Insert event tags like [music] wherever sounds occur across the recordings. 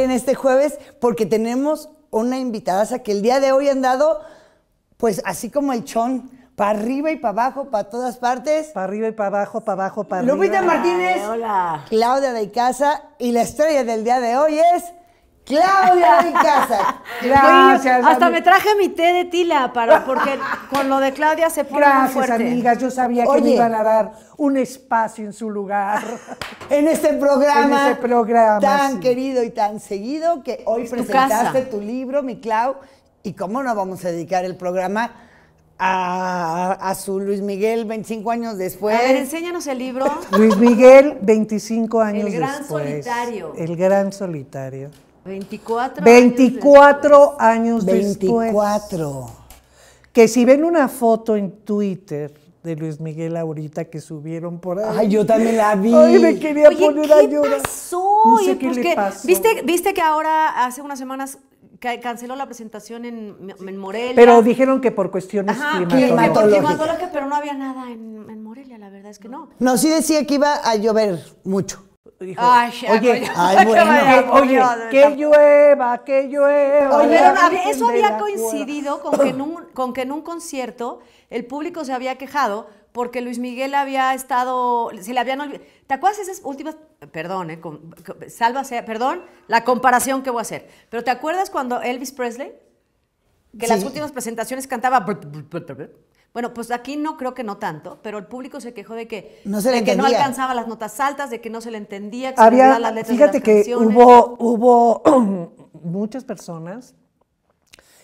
en este jueves porque tenemos una invitada que el día de hoy han dado, pues así como el chon, para arriba y para abajo, para todas partes. Para arriba y para abajo, para abajo, para arriba. Lupita Martínez, hola. Claudia de Casa y la estrella del día de hoy es... Claudia de casa. [laughs] Gracias. hasta me traje mi té de tila para porque con lo de Claudia se pone Gracias, amigas. Yo sabía que me iban a dar un espacio en su lugar [laughs] en este programa. Este programa tan querido y tan seguido que hoy presentaste tu, libro, mi Clau, y cómo no vamos a dedicar el programa a, su Luis Miguel 25 años después. A ver, enséñanos el libro. Luis Miguel 25 años después. El gran solitario. El gran solitario. 24, 24 años después. 24. Que si ven una foto en Twitter de Luis Miguel ahorita que subieron por ahí. Ay, yo también la vi. Ay, me quería Oye, poner a Pasó? No sé qué pues pasó? ¿Viste, viste que ahora hace unas semanas canceló la presentación en, Morelia. Pero dijeron que por cuestiones Ajá, climatológicas. climatológicas. Pero no había nada en, Morelia, la verdad es que no. No, sí decía que iba a llover mucho oye, que, llueva, que llueva. eso había coincidido con que, en un, [clears throat] con que en un concierto el público se había quejado porque Luis Miguel había estado, se le habían olvidado. ¿Te acuerdas esas últimas, perdón, eh, salva perdón, la comparación que voy a hacer, pero ¿te acuerdas cuando Elvis Presley, que las últimas presentaciones cantaba... Bueno, pues aquí no creo que no tanto, pero el público se quejó de que no, de que no alcanzaba las notas altas, de que no se le entendía, que Había, las letras Fíjate que hubo, hubo [clears throat] muchas personas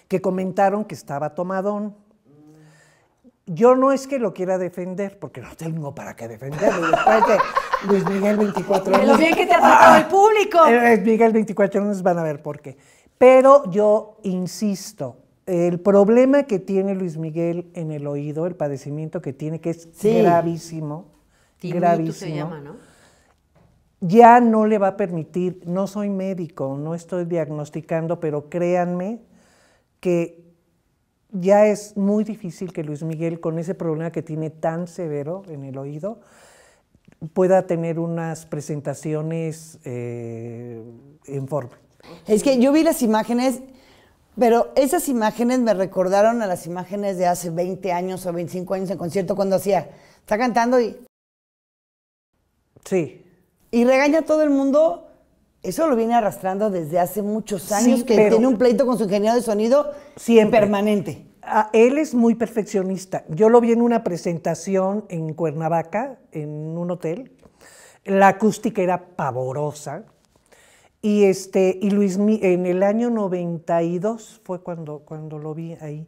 que comentaron que estaba tomadón. Yo no es que lo quiera defender, porque no tengo para qué defenderlo. Luis Miguel 24 años. Lo bien que te ha tratado el ah, público. Eh, Luis Miguel 24 años van a ver por qué. Pero yo insisto, el problema que tiene Luis Miguel en el oído, el padecimiento que tiene, que es gravísimo, gravísimo, ya no le va a permitir, no soy médico, no estoy diagnosticando, pero créanme que ya es muy difícil que Luis Miguel, con ese problema que tiene tan severo en el oído, pueda tener unas presentaciones eh, en forma. Es que yo vi las imágenes pero esas imágenes me recordaron a las imágenes de hace 20 años o 25 años en concierto cuando hacía, está cantando y... Sí. Y regaña a todo el mundo. Eso lo viene arrastrando desde hace muchos años, que tiene un pleito con su ingeniero de sonido en permanente. Ah, él es muy perfeccionista. Yo lo vi en una presentación en Cuernavaca, en un hotel. La acústica era pavorosa. Y, este, y Luis, en el año 92 fue cuando, cuando lo vi ahí.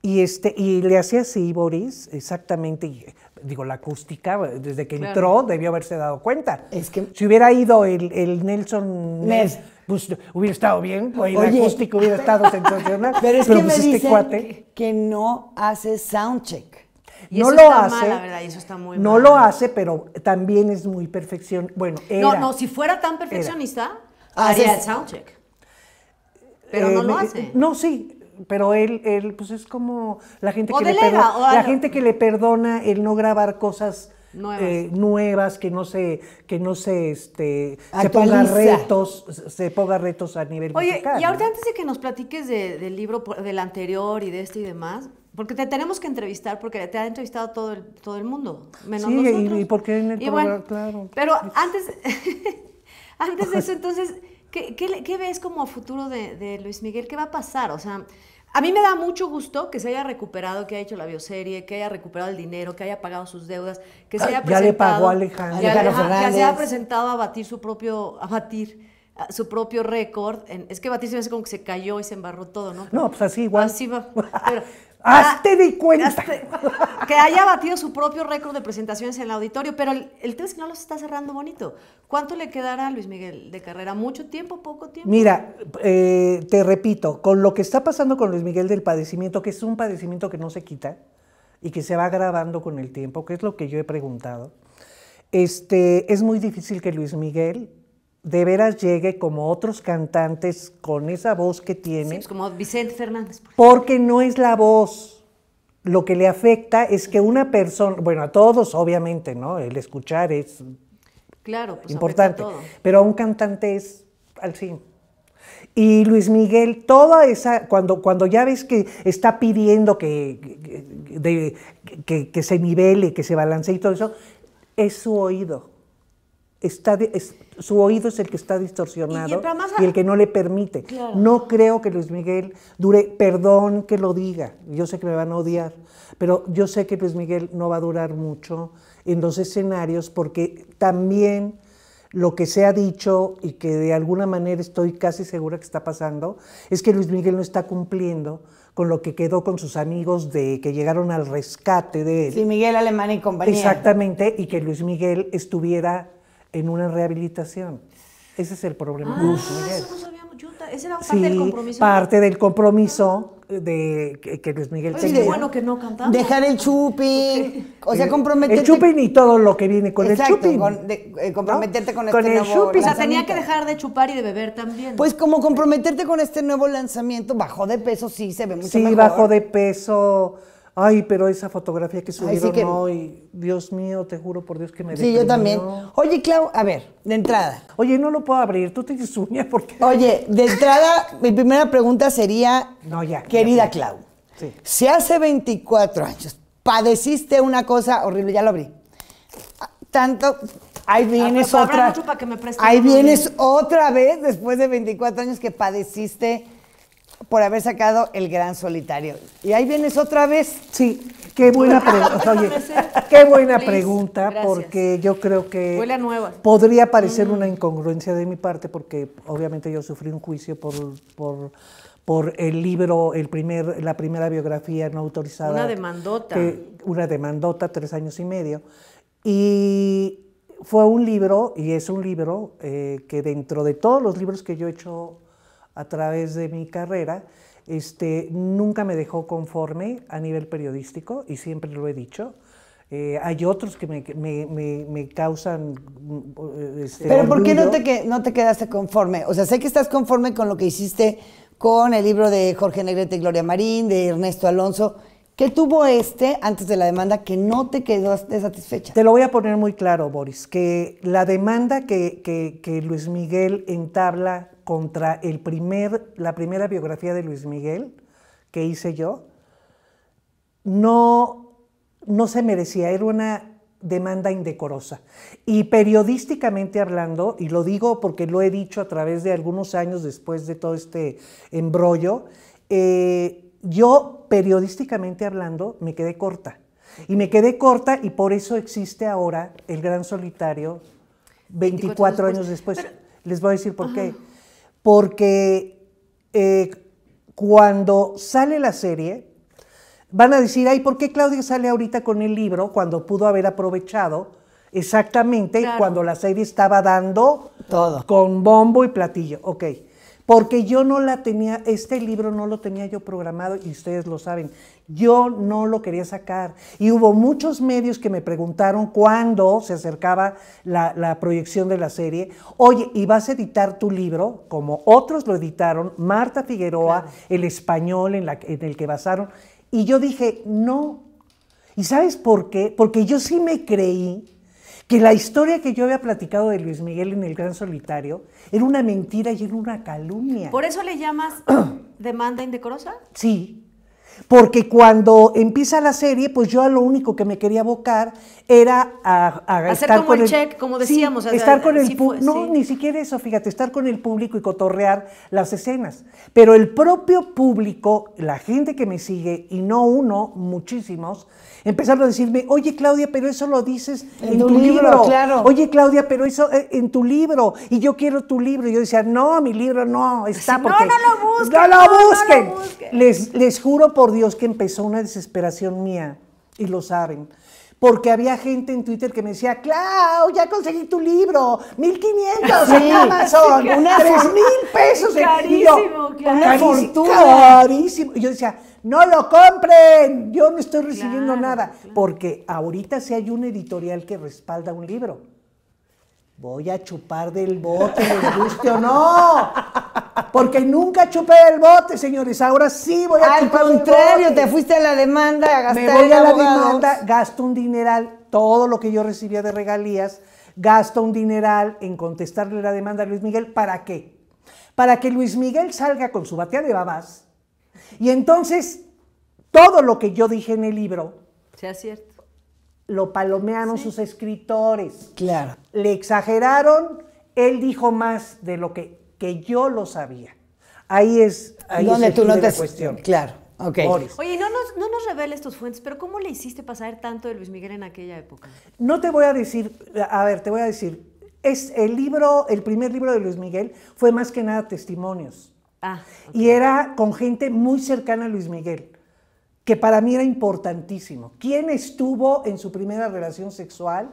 Y, este, y le hacía así, Boris, exactamente, digo, la acústica, desde que entró, debió haberse dado cuenta. Es que... Si hubiera ido el, el Nelson... Pues hubiera estado bien, pues, la acústica hubiera estado sensacional. [laughs] Pero es que pues, me este dicen que, no hace soundcheck. Y no lo hace. eso está muy no lo hace, pero también es muy perfección. Bueno, No, no, si fuera tan perfeccionista... Ah, Hacía el soundcheck. Eh, pero no lo eh, hace. No, sí, pero él, él, pues es como la gente, que, le perdona, la gente que le perdona el no grabar cosas eh, nuevas, que no se, que no se, este, se ponga retos, se ponga retos a nivel Oye, y ahorita antes de que nos platiques del libro, del anterior y de este y demás, porque te tenemos que entrevistar, porque te ha entrevistado todo el, todo el mundo, menos sí, nosotros. Y, y porque claro. Pero antes... [laughs] Antes de [laughs] eso, entonces, ¿qué, ves como futuro de, Luis Miguel? ¿Qué va a pasar? O sea, a mí me da mucho gusto que se haya recuperado, que haya hecho la bioserie, que haya recuperado el dinero, que haya pagado sus deudas, que se ah, haya presentado. Ya le pagó a Alejandro, se haya presentado a batir su propio, a batir su propio récord. Es que Batista me como que se cayó y se embarró todo, ¿no? no, pues así igual. Así va. [laughs] Pero, Hazte ah, de cuenta. [laughs] que haya batido su propio récord de presentaciones en el auditorio, pero el, tema es que no los está cerrando bonito. ¿Cuánto le quedará a Luis Miguel de carrera? ¿Mucho tiempo? ¿Poco tiempo? Mira, eh, te repito, con lo que está pasando con Luis Miguel del padecimiento, que es un padecimiento que no se quita y que se va agravando con el tiempo, que es lo que yo he preguntado, este, es muy difícil que Luis Miguel de veras llegue como otros cantantes con esa voz que tiene. Sí, pues como Vicente Fernández. porque no es la voz. Lo que le afecta es que una persona, bueno, a todos obviamente, ¿no? El escuchar es claro, pues, importante, pero a un cantante es al fin. Y Luis Miguel, toda esa, cuando, cuando ya ves que está pidiendo que, que se nivele, que se balancee y todo eso, es su oído está su oído es el que está distorsionado y, el que no le permite. No creo que Luis Miguel dure, perdón que lo diga, yo sé que me van a odiar, pero yo sé que Luis Miguel no va a durar mucho en dos escenarios porque también lo que se ha dicho y que de alguna manera estoy casi segura que está pasando es que Luis Miguel no está cumpliendo con lo que quedó con sus amigos de que llegaron al rescate de él. Sí, Miguel Alemán y compañía. Exactamente, y que Luis Miguel estuviera en una rehabilitación. Ese es el problema. Ah, Eso no sabíamos. Yo, ese era parte del compromiso. Parte del compromiso de, que, que Luis Miguel pues tenía. Es bueno que no cantamos. Dejar el chupín. o sea, eh, comprometerte. El chupín y todo lo que viene con el chupín. Con, eh, comprometerte con, este el nuevo O sea, tenía que dejar de chupar y de beber también. Pues como comprometerte con este nuevo lanzamiento, bajó de peso, sí, se ve mucho mejor. Sí, bajó de peso ay, pero esa fotografía que subieron hoy, Dios mío, te juro por Dios que me deprimió. Sí, yo también. Oye, Clau, a ver, de entrada. Oye, no lo puedo abrir, tú tienes uña porque... Oye, de entrada, mi primera pregunta sería, no, ya, querida Clau, sí. si hace 24 años padeciste una cosa horrible, ya lo abrí, tanto... Ahí vienes otra. ahí vienes otra vez después de 24 años que padeciste por haber sacado El Gran Solitario. Y ahí vienes otra vez. Sí, qué buena pregunta. [laughs] Oye, qué buena pregunta, porque yo creo que podría parecer mm. una incongruencia de mi parte, porque obviamente yo sufrí un juicio por, el libro, el primer, la primera biografía no autorizada. Una demandota. una demandota, tres años y medio. Y fue un libro, y es un libro, eh, que dentro de todos los libros que yo he hecho a través de mi carrera, este, nunca me dejó conforme a nivel periodístico y siempre lo he dicho. Eh, hay otros que me, me, me, causan... Eh, este, Pero ¿por qué no te, no te quedaste conforme? O sea, sé que estás conforme con lo que hiciste con el libro de Jorge Negrete y Gloria Marín, de Ernesto Alonso. ¿Qué tuvo este antes de la demanda que no te quedó satisfecha? Te lo voy a poner muy claro, Boris, que la demanda que, que, que Luis Miguel entabla contra el primer, la primera biografía de Luis Miguel que hice yo, no, no se merecía, era una demanda indecorosa. Y periodísticamente hablando, y lo digo porque lo he dicho a través de algunos años después de todo este embrollo, eh, yo periodísticamente hablando me quedé corta. Y me quedé corta y por eso existe ahora el gran solitario 24, años después. Les voy a decir por qué porque eh, cuando sale la serie, van a decir, ay, ¿por qué Claudia sale ahorita con el libro cuando pudo haber aprovechado exactamente cuando la serie estaba dando con bombo y platillo? Ok porque yo no la tenía, este libro no lo tenía yo programado y ustedes lo saben. Yo no lo quería sacar. Y hubo muchos medios que me preguntaron cuándo se acercaba la, proyección de la serie. Oye, ¿y vas a editar tu libro? Como otros lo editaron, Marta Figueroa, el español en, en el que basaron. Y yo dije, no. ¿Y sabes por qué? Porque yo sí me creí que la historia que yo había platicado de Luis Miguel en El Gran Solitario era una mentira y era una calumnia. ¿Por eso le llamas [clears throat] demanda indecorosa? Sí, porque cuando empieza la serie, pues yo a lo único que me quería abocar era a, Hacer estar como el check, como decíamos. estar con el No, ni siquiera eso, fíjate, estar con el público y cotorrear las escenas. Pero el propio público, la gente que me sigue, y no uno, muchísimos, empezaron a decirme, oye Claudia, pero eso lo dices en, tu, libro, Oye Claudia, pero eso eh, en tu libro. Y yo quiero tu libro. Y yo decía, no, mi libro no está. Porque no, no lo busquen. No lo busquen. Les, les juro por por Dios que empezó una desesperación mía, y lo saben. Porque había gente en Twitter que me decía, Clau, ya conseguí tu libro, 1500 quinientos, en Amazon, pesos. Carísimo, Una Carísimo. Y yo decía, no lo compren, yo no estoy recibiendo nada. Porque ahorita sí hay un editorial que respalda un libro voy a chupar del bote, les guste o no. Porque nunca chupé del bote, señores. Ahora sí voy a chupar del bote. Al contrario, te fuiste a la demanda, a gastar Me voy a la demanda, gasto un dineral, todo lo que yo recibía de regalías, gasto un dineral en contestarle la demanda a Luis Miguel. ¿Para qué? Para que Luis Miguel salga con su batea de babás y entonces todo lo que yo dije en el libro sea cierto lo palomearon sus escritores. Claro. Le exageraron, él dijo más de lo que, yo lo sabía. Ahí es, ahí la cuestión. Claro. Okay. Oye, no nos, no nos reveles tus fuentes, pero ¿cómo le hiciste pasar tanto de Luis Miguel en aquella época? No te voy a decir, a ver, te voy a decir, es el libro, el primer libro de Luis Miguel fue más que nada testimonios. Ah, Y era con gente muy cercana a Luis Miguel que para mí era importantísimo. ¿Quién estuvo en su primera relación sexual?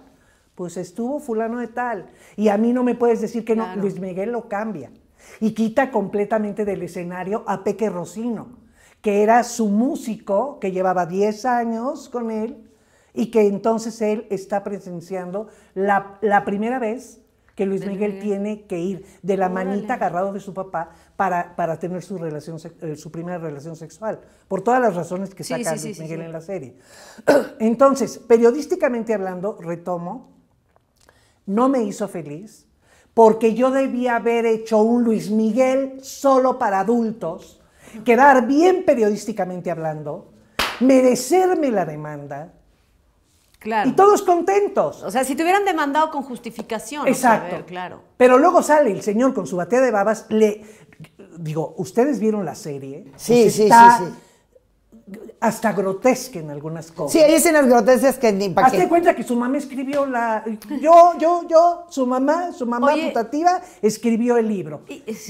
Pues estuvo fulano de tal. Y a mí no me puedes decir que no. Luis Miguel lo cambia y quita completamente del escenario a Peque Rocino, que era su músico, que llevaba 10 años con él y que entonces él está presenciando la primera vez que Luis Miguel tiene que ir de la manita agarrado de su papá para, tener su, relación, eh, su primera relación sexual, por todas las razones que saca Luis Miguel en la serie. [clears throat] Entonces, periodísticamente hablando, retomo, no me hizo feliz porque yo debía haber hecho un Luis Miguel solo para adultos, quedar bien periodísticamente hablando, merecerme la demanda, y todos contentos. O sea, si te hubieran demandado con justificación. Exacto. claro. Pero luego sale el señor con su batea de babas, le. Digo, ¿ustedes vieron la serie? Sí, pues sí, sí, sí, Hasta grotesca en algunas cosas. Sí, hay las grotescas que ni para cuenta que su mamá escribió la. [laughs] Yo, yo, yo, su mamá, su mamá putativa, escribió el libro.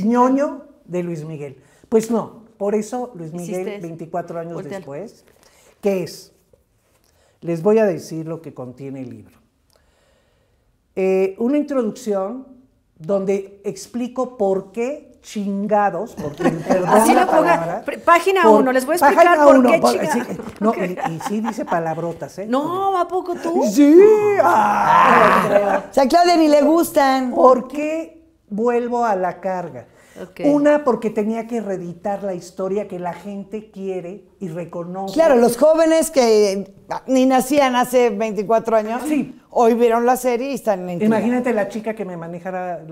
Ñoño de Luis Miguel. Pues no, por eso Luis Miguel, 24 años después, que es les voy a decir lo que contiene el libro. Eh, una introducción donde explico por qué chingados, porque [laughs] Así lo página uno, les voy a explicar por qué chingados. no, y, sí dice palabrotas, ¿eh? No, ¿a poco tú? Sí. Ah, o sea, Claudia ni le gustan. ¿Por qué vuelvo a la carga? Una, porque tenía que reeditar la historia que la gente quiere y reconoce. Claro, los jóvenes que ah, ni nacían hace 24 años, hoy vieron la serie y están en Imagínate la chica que me manejara,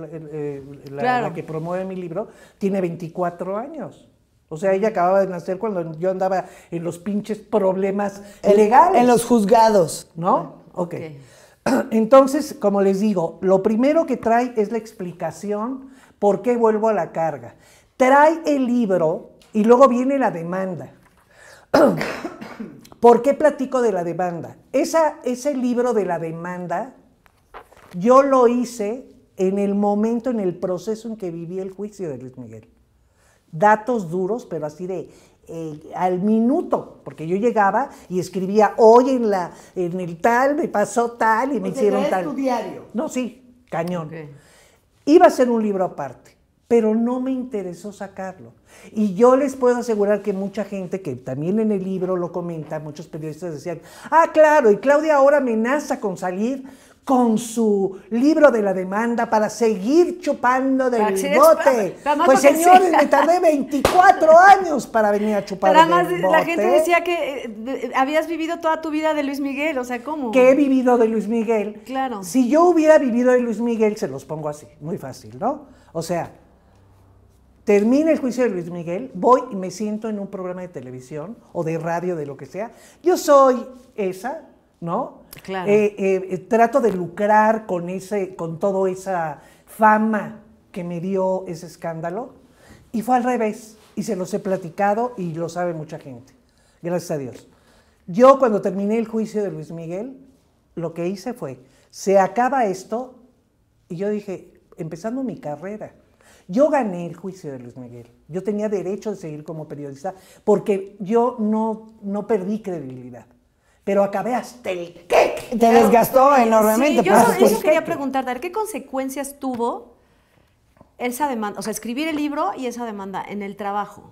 la, que promueve mi libro, tiene 24 años. O sea, ella acababa de nacer cuando yo andaba en los pinches problemas legales. En los juzgados. ¿No? Ah, ok. okay. [clears throat] Entonces, como les digo, lo primero que trae es la explicación por qué vuelvo a la carga. Trae el libro y luego viene la demanda. [clears throat] ¿Por qué platico de la demanda? Esa, ese libro de la demanda, yo lo hice en el momento, en el proceso en que viví el juicio de Luis Miguel. Datos duros, pero así de, eh, al minuto, porque yo llegaba y escribía, hoy en, la, en el tal me pasó tal y me hicieron tal. tu diario? No, sí, cañón. Iba a ser un libro aparte, pero no me interesó sacarlo. Y yo les puedo asegurar que mucha gente, que también en el libro lo comenta, muchos periodistas decían, ah, claro, y Claudia ahora amenaza con salir con su libro de la demanda para seguir chupando del bote. Pues señores, me tardé 24 [laughs] años para venir a chupar del bote. la gente decía que eh, habías vivido toda tu vida de Luis Miguel, o sea, ¿cómo? Que he vivido de Luis Miguel. Claro. Si yo hubiera vivido de Luis Miguel, se los pongo así, muy fácil, ¿no? O sea, termina el juicio de Luis Miguel, voy y me siento en un programa de televisión o de radio, de lo que sea. Yo soy esa, ¿no? Claro. Eh, eh, eh, trato de lucrar con, ese, con toda esa fama que me dio ese escándalo. Y fue al revés. Y se los he platicado y lo sabe mucha gente. Gracias a Dios. Yo cuando terminé el juicio de Luis Miguel, lo que hice fue, se acaba esto. Y yo dije, empezando mi carrera. Yo gané el juicio de Luis Miguel. Yo tenía derecho de seguir como periodista porque yo no, no perdí credibilidad pero acabé hasta el qué. Te desgastó enormemente. yo quería preguntar ¿qué consecuencias tuvo esa demanda? O sea, escribir el libro y esa demanda en el trabajo.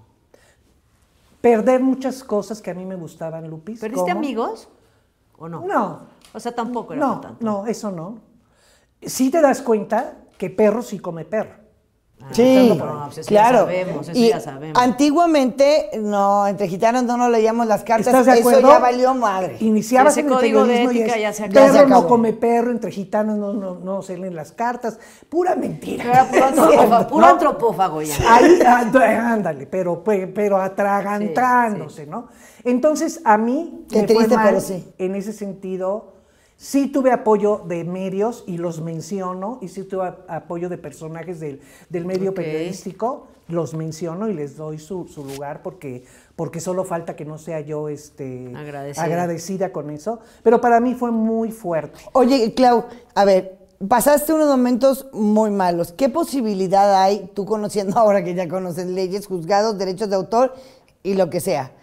Perder muchas cosas que a mí me gustaban, Lupis. ¿Perdiste amigos o no? No. O sea, tampoco era no, No, eso no. Sí te das cuenta que perro sí come perro. Ah, sí, pues claro. Ya sabemos, y Antiguamente, no, entre gitanos no nos leíamos las cartas, eso ya valió madre. Iniciabas Ese código de ya se acabó. Perro no come perro, entre gitanos no, no, no se leen las cartas, pura mentira. Era puro [laughs] antropófago, puro antropófago ya. Ahí, ándale, pero, pero atragantándose, ¿no? Entonces, a mí me triste, sí. en ese sentido Sí tuve apoyo de medios y los menciono, y sí tuve apoyo de personajes del, medio periodístico, los menciono y les doy su, lugar porque, porque solo falta que no sea yo este, agradecida con eso. Pero para mí fue muy fuerte. Oye, Clau, a ver, pasaste unos momentos muy malos. ¿Qué posibilidad hay, tú conociendo [laughs] ahora que ya conoces leyes, juzgados, derechos de autor y lo que sea,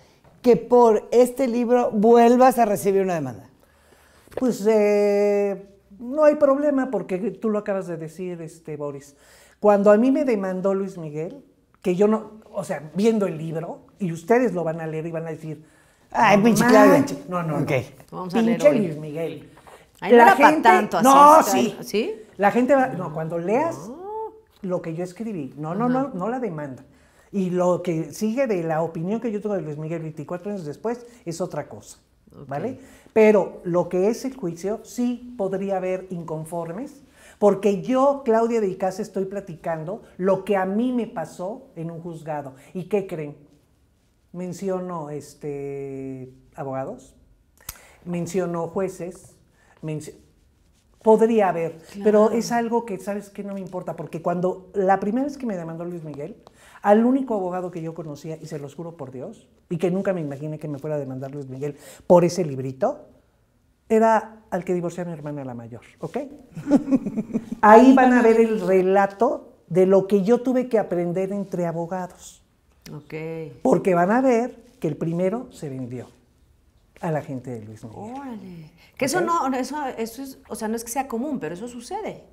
que por este libro vuelvas a recibir una demanda? Pues eh, no hay problema porque tú lo acabas de decir, este, Boris. Cuando a mí me demandó Luis Miguel, que yo no, o sea, viendo el libro, y ustedes lo van a leer y van a decir, ay, ah, pinche No, no, no. Vamos a leer Luis Miguel. la no gente, No, sí. ¿Sí? La gente va, no, cuando leas lo que yo escribí, no, no, no, no la demanda. Y lo que sigue de la opinión que yo tengo de Luis Miguel 24 años después es otra cosa. ¿Vale? Pero lo que es el juicio, sí podría haber inconformes, porque yo, Claudia de Icaza, estoy platicando lo que a mí me pasó en un juzgado. ¿Y qué creen? Menciono este, abogados, menciono jueces, podría haber, pero es algo que, ¿sabes que No me importa, porque cuando la primera vez que me demandó Luis Miguel, al único abogado que yo conocía, y se los juro por Dios, y que nunca me imaginé que me fuera a demandar Luis Miguel por ese librito, era al que divorció a mi hermana la mayor, ¿ok? [laughs] Ahí van a ver el relato de lo que yo tuve que aprender entre abogados. Ok. Porque van a ver que el primero se vendió a la gente de Luis Miguel. Órale. Que eso no, eso, es, o sea, no es que sea común, pero eso sucede.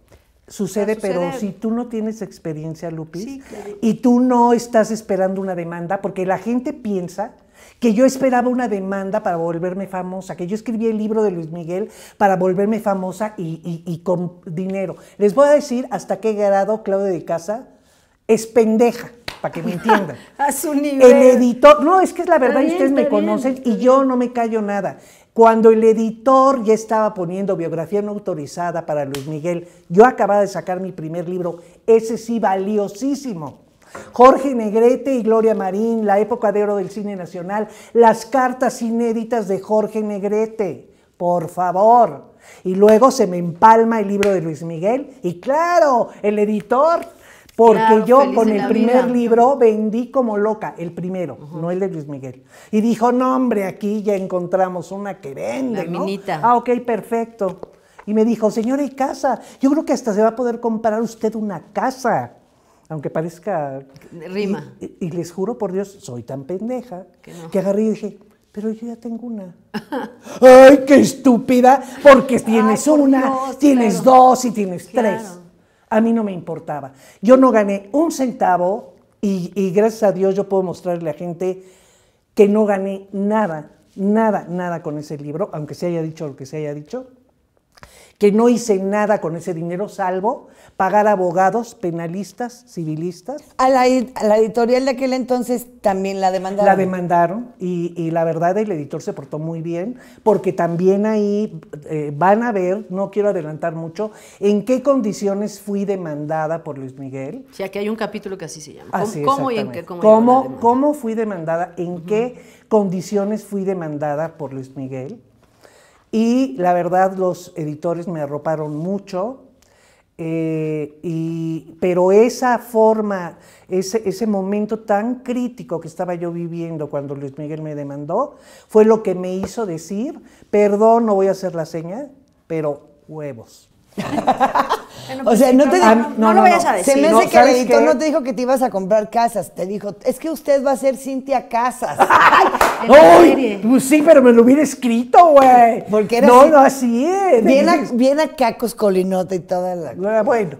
Sucede, pero si tú no tienes experiencia, Lupis, y tú no estás esperando una demanda, porque la gente piensa que yo esperaba una demanda para volverme famosa, que yo escribí el libro de Luis Miguel para volverme famosa y, y con dinero. Les voy a decir hasta qué grado Claudia de Casa es pendeja para que me entiendan. [laughs] a su nivel. El editor, no, es que es la verdad ustedes me conocen y yo no me callo nada. Cuando el editor ya estaba poniendo biografía no autorizada para Luis Miguel, yo acababa de sacar mi primer libro, ese sí valiosísimo. Jorge Negrete y Gloria Marín, la época de oro del cine nacional, las cartas inéditas de Jorge Negrete, por favor. Y luego se me empalma el libro de Luis Miguel y claro, el editor porque yo con el primer libro vendí como loca, el primero, no el de Luis Miguel. Y dijo, no, hombre, aquí ya encontramos una que vende, Ah, ok, perfecto. Y me dijo, señora, ¿y casa? Yo creo que hasta se va a poder comprar usted una casa aunque parezca... Rima. Y, les juro por Dios, soy tan pendeja que, agarré y dije, pero yo ya tengo una. [laughs] ¡Ay, qué estúpida! Porque tienes una, tienes dos y tienes tres a mí no me importaba. Yo no gané un centavo y, gracias a Dios yo puedo mostrarle a gente que no gané nada, nada, nada con ese libro, aunque se haya dicho lo que se haya dicho, que no hice nada con ese dinero salvo pagar abogados, penalistas, civilistas. A la, editorial de aquel entonces también la demandaron. La demandaron y, la verdad el editor se portó muy bien porque también ahí eh, van a ver, no quiero adelantar mucho, en qué condiciones fui demandada por Luis Miguel. Sí, aquí hay un capítulo que así se llama. ¿Cómo, y en qué, cómo, ¿Cómo, fui demandada? ¿En qué condiciones fui demandada por Luis Miguel? Y la verdad los editores me arroparon mucho, eh, pero esa forma, ese, ese, momento tan crítico que estaba yo viviendo cuando Luis Miguel me demandó, fue lo que me hizo decir, perdón, no voy a hacer la seña, pero huevos. [laughs] o pues sea, no te no, lo vayas a decir. Se me que el editor no te dijo que te ibas a comprar casas. Te dijo, es que usted va a ser Cintia Casas. [laughs] ¡Ay! [laughs] Pues sí, pero me lo hubiera escrito, güey. Porque No, así, no, así es. Bien a, cacos colinota y toda la... Ah, bueno.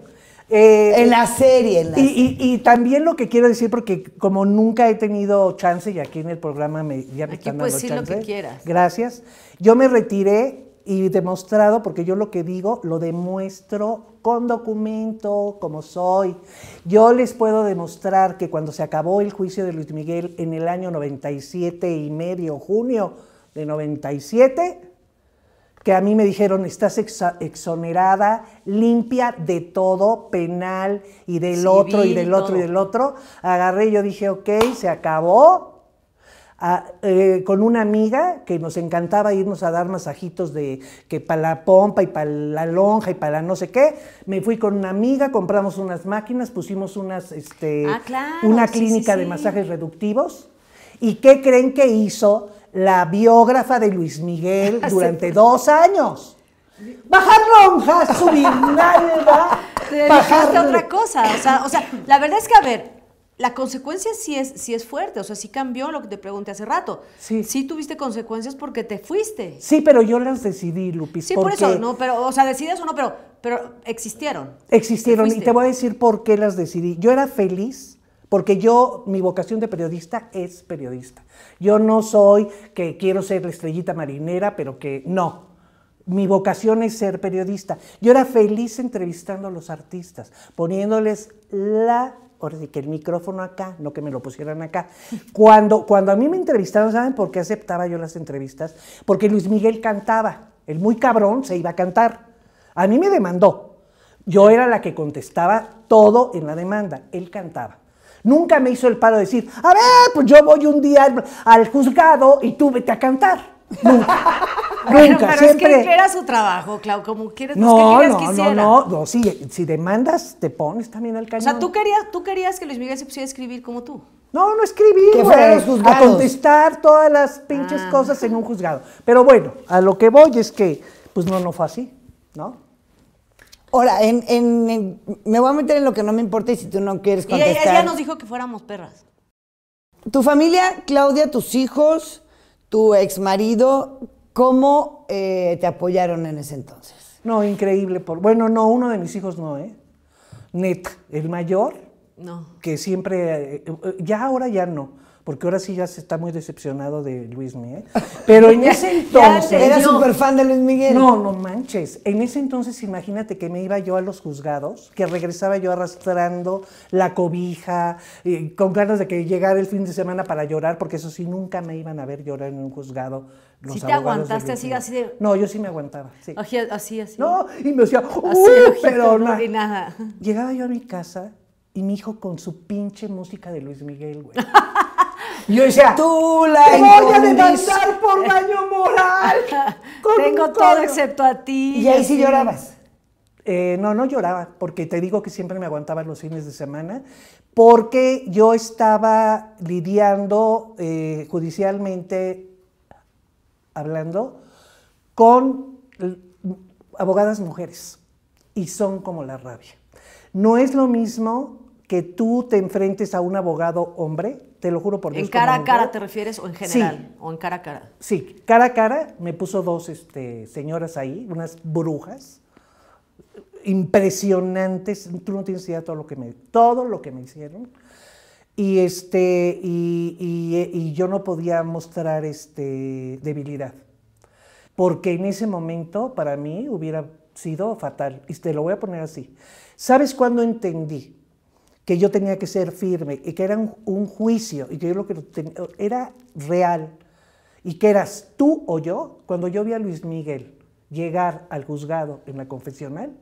Eh, en la serie. y, también lo que quiero decir, porque como nunca he tenido chance, y aquí en el programa me, ya me están pues dando pues lo que quieras. Gracias. Yo me retiré y demostrado, porque yo lo que digo lo demuestro con documento, como soy. Yo les puedo demostrar que cuando se acabó el juicio de Luis Miguel en el año 97 y medio, junio de 97, que a mí me dijeron, estás exonerada, limpia de todo, penal y del otro y del otro y del otro. Agarré yo dije, ok, se acabó, eh, con una amiga que nos encantaba irnos a dar masajitos de que para la pompa y para la lonja y para no sé qué. Me fui con una amiga, compramos unas máquinas, pusimos unas, este, ah, una clínica de masajes reductivos. ¿Y qué creen que hizo la biógrafa de Luis Miguel [laughs] durante dos años? Bajar lonjas, subir nalga. [laughs] otra cosa. O sea, o sea, la verdad es que, a ver, la consecuencia sí es, sí es fuerte, o sea, sí cambió lo que te pregunté hace rato. Sí. Sí tuviste consecuencias porque te fuiste. Sí, pero yo las decidí, Lupis. Sí, por eso, no, pero, o sea, decides o no, pero, pero existieron. Existieron, y te voy a decir por qué las decidí. Yo era feliz. Porque yo, mi vocación de periodista es periodista. Yo no soy que quiero ser la estrellita marinera, pero que no, mi vocación es ser periodista. Yo era feliz entrevistando a los artistas, poniéndoles la ahora que el micrófono acá, no que me lo pusieran acá. Cuando, cuando a mí me entrevistaron, ¿saben por qué aceptaba yo las entrevistas? Porque Luis Miguel cantaba, el muy cabrón se iba a cantar. A mí me demandó. Yo era la que contestaba todo en la demanda, él cantaba. Nunca me hizo el paro decir, a ver, pues yo voy un día al juzgado y tú vete a cantar. Nunca. [laughs] Nunca, pero, Es que era su trabajo, Clau, como quieres pues, no, no, no, no, no, si, si demandas, te pones también al cañón. O sea, ¿tú querías, tú querías que Luis Miguel se pusiera a escribir como tú. No, no escribí, a contestar todas las pinches ah. cosas en un juzgado. Pero bueno, a lo que voy es que, pues no, no fue así, ¿no? Ahora, en, me voy a meter en lo que no me importa y si tú no quieres contestar. Y ella nos dijo que fuéramos perras. Tu familia, Claudia, tus hijos, tu ex marido, ¿cómo eh, te apoyaron en ese entonces? No, increíble. Por... Bueno, no, uno de mis hijos no, ¿eh? Net, el mayor, no. que siempre, eh, eh, ya ahora ya no porque ahora sí ya se está muy decepcionado de Luis Miguel. [laughs] Pero en ese entonces. Era súper fan de Luis Miguel. No, no manches. En ese entonces, imagínate que me iba yo a los juzgados, que regresaba yo arrastrando la cobija, con ganas de que llegara el fin de semana para llorar, porque eso sí, nunca me iban a ver llorar en un juzgado. Si te aguantaste así, así de. No, yo sí me aguantaba. Sí. Así, así, No, y me decía, uy, pero no. nada. Llegaba yo a mi casa y mi hijo con su pinche música de Luis Miguel, güey. [laughs] Y yo decía, tú la te voy a demandar por daño moral. [laughs] Tengo todo excepto a ti. Y ahí sí llorabas. Eh, no, no lloraba, porque te digo que siempre me aguantaba los fines de semana, porque yo estaba lidiando eh, judicialmente, hablando, con abogadas mujeres, y son como la rabia. No es lo mismo que tú te enfrentes a un abogado hombre, te lo juro por Dios. ¿En cara a cara te refieres o en general? Sí. ¿O en cara a cara? Sí, cara a cara me puso dos este, señoras ahí, unas brujas impresionantes, tú no tienes idea todo lo que me, todo lo que me hicieron. Y, este, y, yo no podía mostrar este, debilidad, porque en ese momento para mí hubiera sido fatal, y te lo voy a poner así. ¿Sabes cuándo entendí? que yo tenía que ser firme y que era un, juicio y que yo lo que era real y que eras tú o yo cuando yo vi a Luis Miguel llegar al juzgado en la confesional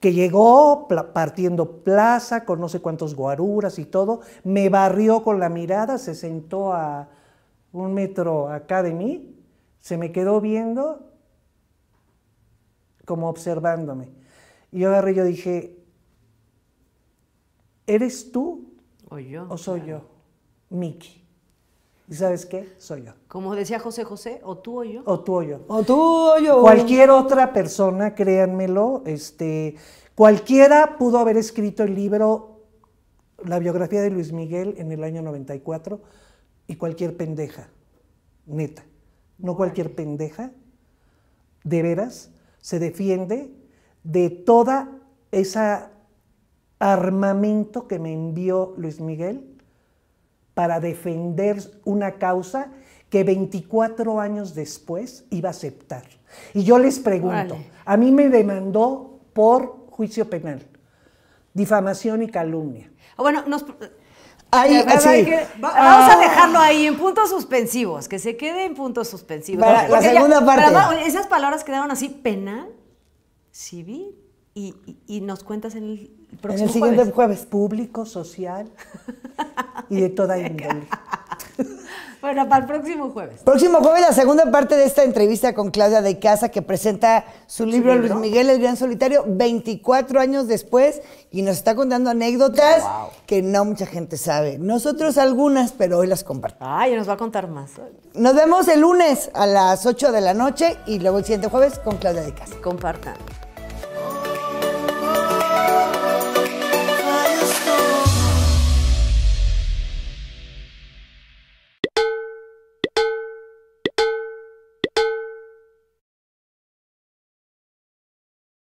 que llegó partiendo plaza con no sé cuántos guaruras y todo, me barrió con la mirada, se sentó a un metro acá de mí, se me quedó viendo como observándome. Y yo agarré, yo dije, ¿Eres tú? O yo. O soy yo. Miki. ¿Y sabes qué? Soy yo. Como decía José José, o tú o yo. O tú o yo. O tú o yo. Cualquier otra persona, créanmelo, este, cualquiera pudo haber escrito el libro, la biografía de Luis Miguel en el año 94, y cualquier pendeja, neta, no cualquier pendeja, de veras, se defiende de toda esa armamento que me envió Luis Miguel para defender una causa que 24 años después iba a aceptar. Y yo les pregunto, a mí me demandó por juicio penal, difamación y calumnia. Ah, bueno, vamos a ah. dejarlo ahí en puntos suspensivos, que se quede en puntos suspensivos. la segunda parte. esas palabras quedaron así, penal, civil, y, nos cuentas en el próximo En el siguiente jueves, público, social y de toda [laughs] índole. bueno, para el próximo jueves. Próximo jueves, la segunda parte de esta entrevista con Claudia de Casa, que presenta su libro, Luis Miguel, El Gran Solitario, 24 años después, y nos está contando anécdotas que no mucha gente sabe. Nosotros algunas, pero hoy las compartimos. Ah, y nos va a contar más. Nos vemos el lunes a las 8 de la noche y luego el siguiente jueves con Claudia de Casa. Compartan.